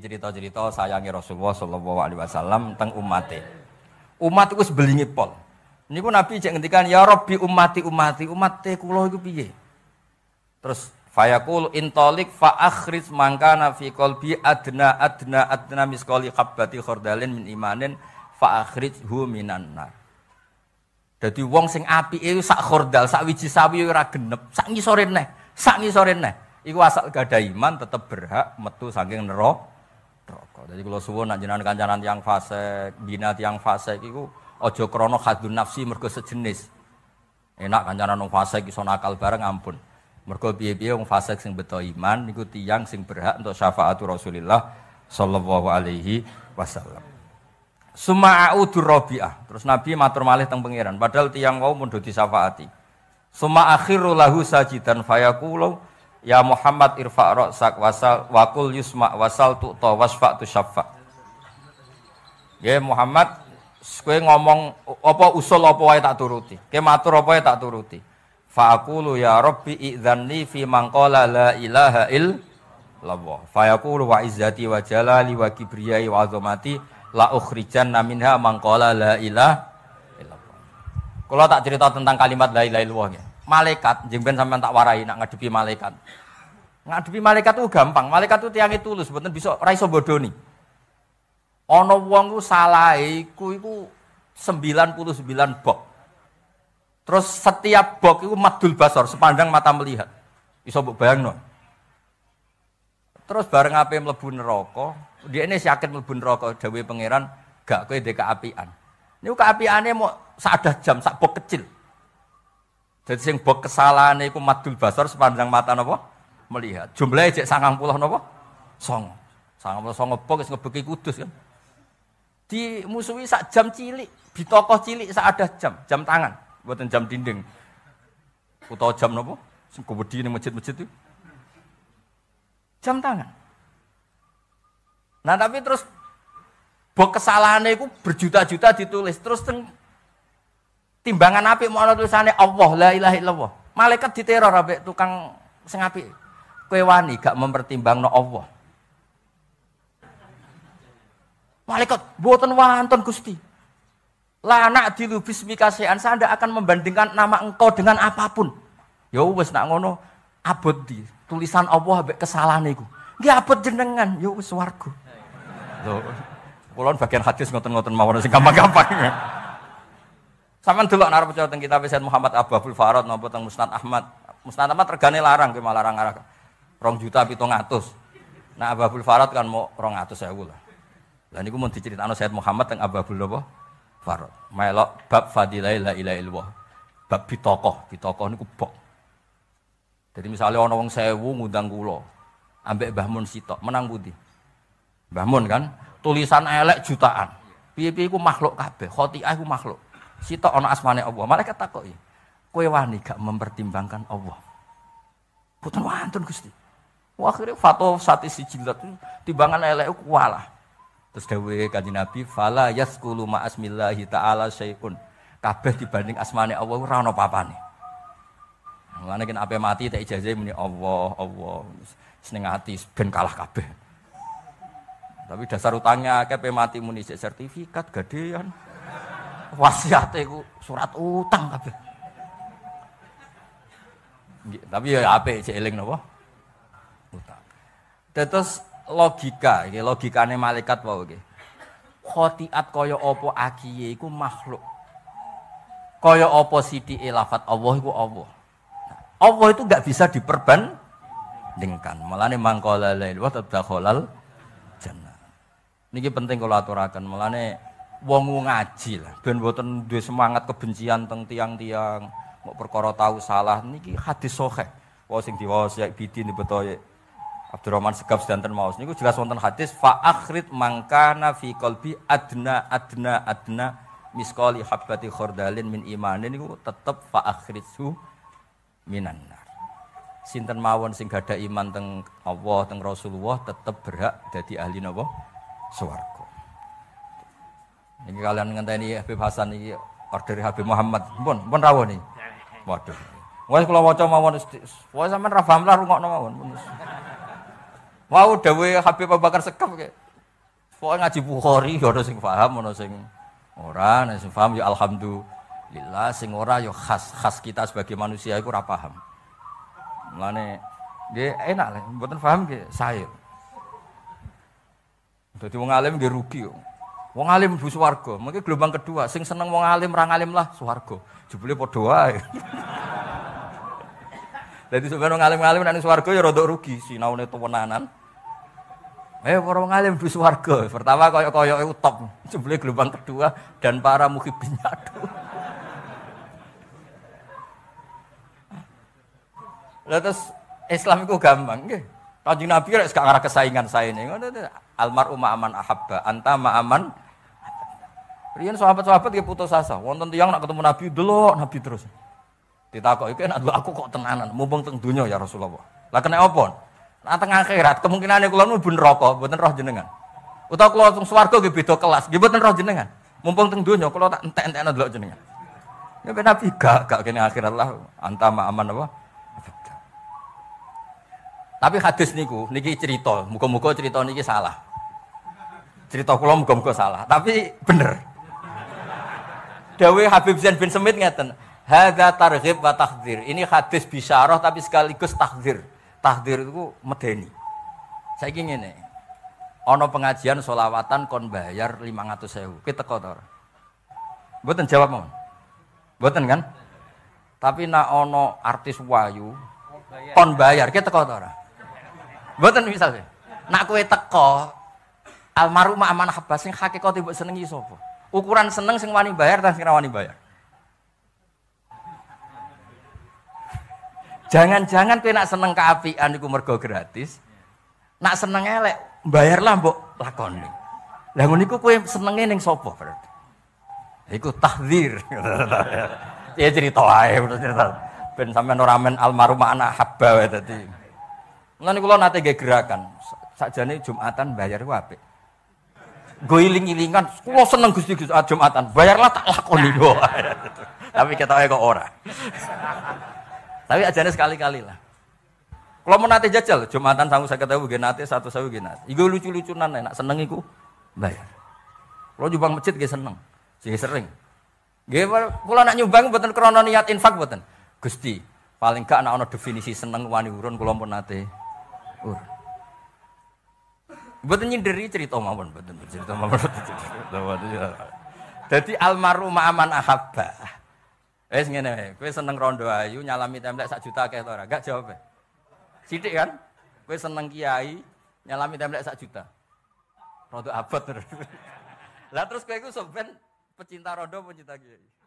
cerita-cerita sayangi Rasulullah Shallallahu Alaihi Wasallam tentang umatnya. Umat itu sebelinya pol. Ini pun Nabi cek ngendikan ya Robbi umati umati umatnya kulo itu piye. Terus fayakul intolik fa akhris mangkana fi kolbi adna adna adna miskoli kabati khordalin min imanin fa akhris hu minan nar. Jadi wong sing api itu sak khordal sak wiji sawi ora genep sak ngisorin neh sak ngisorin neh. Iku asal gada iman tetap berhak metu saking neraka neraka. Jadi kalau suwun nak jenengan kancanan tiang fase bina tiang fase, iku aja krana hadun nafsi mergo sejenis. Enak kancanan wong fase iso nakal bareng ampun. Mergo piye-piye wong fase sing beto iman niku tiang sing berhak untuk syafaatu Rasulillah sallallahu alaihi wasallam. Suma'udur Rabi'ah. Terus Nabi matur malih teng pangeran, padahal tiang wau mun disyafaati. Suma akhiru lahu sajidan fayaqulu Ya Muhammad irfa' ra'sak wasal wakul yusma wasal to wasfa' syafa. Ya Muhammad saya ngomong apa usul apa wae tak turuti. Kowe matur apa wae tak turuti. Fa'aqulu ya Rabbi idzanni fi mangkola la ilaha il. illallah. Fa'aqulu wa izati wa jalali wa kibriyai wa azamati la ukhrijan naminha mangkola la ilah. Kalau tak cerita tentang kalimat la ilaha illallah ya malaikat, jengben sampai tak warai nak ngadepi malaikat. Ngadepi malaikat itu gampang. Malaikat itu tiangnya tulus, betul bisa raiso ono bodoni. ono wongku ku itu sembilan puluh 99 bok. Terus setiap bok itu madul basor, sepandang mata melihat. Iso bayang bayangno. Terus bareng ape melebu neraka, dia ini sakit melebu neraka dawuhe pangeran, gak kowe ndek keapian. Niku apiannya mau sadah jam, sak bok kecil. Jadi sing bok kesalahan itu madul basar sepanjang mata nopo Melihat. Jumlahnya jek nopo napa? 9. 90 9 bok wis ngebeki kudus kan. Dimusuhi sak jam cilik, toko cilik sak ada jam, jam tangan, buatan jam dinding. Utawa jam nopo? Sing kebedi ini masjid-masjid itu. Jam tangan. Nah tapi terus bok kesalahan itu berjuta-juta ditulis terus teng Timbangan api mau ada tulisannya Allah la ilaha illallah. Malaikat diteror ambek tukang sing api kue wani gak no Allah. Malaikat buatan wanton Gusti. Lanak dilubis mikasean, saya anda akan membandingkan nama engkau dengan apapun. Ya wes nak ngono abot di tulisan Allah abek kesalahan ku gak abot jenengan, ya wes wargo kulon bagian hadis ngoten-ngoten mawon sing gampang-gampang. Sama dulu anak percaya tentang kitab Sayyid Muhammad Abahul Farad nopo tentang Musnad Ahmad. Musnad Ahmad regane larang ke malarang arah. Rong juta pitung atus. Nah Abahul Farad kan mau rong atus saya Dan ini niku mau diceritakan Sayyid Muhammad tentang Abahul Nopo Farad. Melok bab fadilai la ilaha ilwah. Bab pitokoh bitokoh ini bok. Jadi misalnya orang wong sewu ngundang kulo, ambek bahmun sitok menang budi. bahmun kan tulisan elek jutaan. Pipi ku makhluk kabeh, khotiah aku makhluk. Sitok ono asmane Allah. Malaikat ya. Kowe wani gak mempertimbangkan Allah? Putun wantun Gusti. Wah, kiri fato sati si jilat timbangan elek kualah. Terus dewe kanjeng Nabi, "Fala yaskulu ma asmillahi ta'ala syai'un." Kabeh dibanding asmane Allah rano ono papane. mana kena ape mati tak ijazah muni Allah, Allah. Seneng ati ben kalah kabeh. Tapi dasar utangnya kepe mati muni sertifikat gadean wasiate iku surat utang kabeh. Tapi ya apik cek eling napa? Utang. Terus logika, iki logikane malaikat wae iki. Khotiat kaya apa akiye ya iku makhluk. Kaya apa sithike lafat Allah iku Allah. Nah, Allah itu nggak bisa diperban, diperbandingkan. Malane mangkola lail wa tadakhalal jannah. Niki penting kalau aturakan. Malane wong ngaji lah ben mboten duwe semangat kebencian teng tiang-tiang mau perkara tahu salah niki hadis sahih wa sing diwasiak ya, bidin beto ya. Abdurrahman segap sedanten maos niku jelas wonten hadis fa akhrid mangkana fi qalbi adna adna adna misqali habbati khordalin min imanin niku tetep fa su minan nar sinten mawon sing gada iman teng Allah teng Rasulullah tetep berhak jadi ahli napa swarga ini kalian ngenteni Habib Hasan ini order Habib Muhammad. Pun, pun rawon nih. Waduh. Wes kalau waca mawon, wes sampean Rafam paham lah rungokno mawon. wow, dawuhe Habib Abu Bakar sekap kayak. Wah ngaji Bukhari ya ada sing paham, ada sing orang, ada sing paham ya alhamdulillah, sing ora ya khas khas kita sebagai manusia itu ora paham. Mulane dia enak lah, buatan paham ge saya. Dadi wong alim rugi Wong alim bu suwargo. Mungkin gelombang kedua, sing seneng wong alim rang alim lah suwargo. Jebule padha Jadi sebenarnya wong alim-alim nanti suwargo ya rada rugi si tuh penanan. Eh para wong alim bu suwargo. Pertama kaya-kaya utop. Jebule gelombang kedua dan para mukibin nyadu. Lantas Islam itu gampang gitu. Kanjeng Nabi rek gak arah kesaingan saya ini. Almar aman ahabba anta ma'aman. Riyen sahabat-sahabat ge putus asa. Wonten tiang nak ketemu Nabi delok Nabi terus. Ditakok iki nak aku kok tenanan, mumpung teng dunya ya Rasulullah. Lah kena apa? Nah teng akhirat kemungkinan kula nu ben neraka, mboten roh jenengan. Utawa kula teng swarga nggih beda kelas, nggih mboten roh jenengan. Mumpung teng dunya kula tak entek-entekno delok jenengan. Ya Nabi gak gak kene akhirat lah anta ma'aman apa? Tapi hadis niku, niki cerita, muka-muka cerita niki salah. Cerita kula muka-muka salah, tapi bener. Dawe Habib Zain bin Semit ngeten, hadza targhib wa takdir. Ini hadis bisyarah tapi sekaligus takdir. Takdir itu medeni. Saya ingin ini. Ono pengajian solawatan kon bayar ratus sewu. Kita kotor. Buatan jawab mau. Buatan kan? Tapi nak ono artis wayu kon bayar. Kita kotor. Buatan misalnya. Nak kue teko almaruma amanah habas sing hakikat ibu senengi sopo. Ukuran seneng sing wani bayar dan sing wani bayar. Jangan-jangan kue nak seneng ke keapian aniku mergo gratis. Nak seneng elek, bayarlah mbok lakoni. Lah ngono iku kue senengin yang sapa berarti? Iku tahdir. ya cerita aja, ben sampean ora men anak habba tadi. Ya, Mulane kulo nate nggih gerakan. Sakjane Jumatan bayar wape, Gue iling-ilingan, kula seneng Gusti Gus ah, Jumatan, bayarlah tak lakoni doa. Nah. Tapi ya kok ora. Tapi ajane sekali-kali lah. Kalau mau nanti jajal, Jumatan sanggup saya ketahui gini nanti satu saya gini nanti. Igo lucu-lucunan enak seneng iku bayar. Kalau nyumbang masjid gak seneng, sih sering. Gak kalau nak nyumbang buatan kerana niat infak buatan. Gusti, paling gak anak ono definisi seneng wani urun kalau mau nanti Ur. Buat nyindiri cerita mawon, buatan cerita mawon, cerita mawon. Jadi iya. almarhum aman ahabba. Eh, ngene wae, seneng rondo ayu nyalami templek sak juta kayak tora, gak Enggak jawab. Sithik kan? Kowe seneng kiai nyalami templek sak juta. Rondo abot terus. Lah terus kowe gue sampean pecinta rondo pecinta kiai.